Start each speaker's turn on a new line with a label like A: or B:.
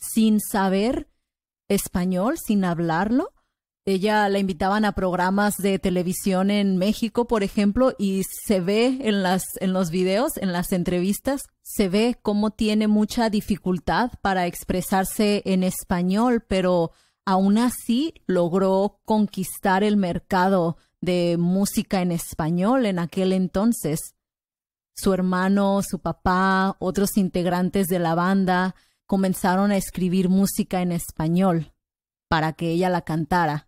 A: sin saber español, sin hablarlo. Ella la invitaban a programas de televisión en México, por ejemplo, y se ve en las en los videos, en las entrevistas, se ve cómo tiene mucha dificultad para expresarse en español, pero aún así logró conquistar el mercado de música en español en aquel entonces. Su hermano, su papá, otros integrantes de la banda comenzaron a escribir música en español para que ella la cantara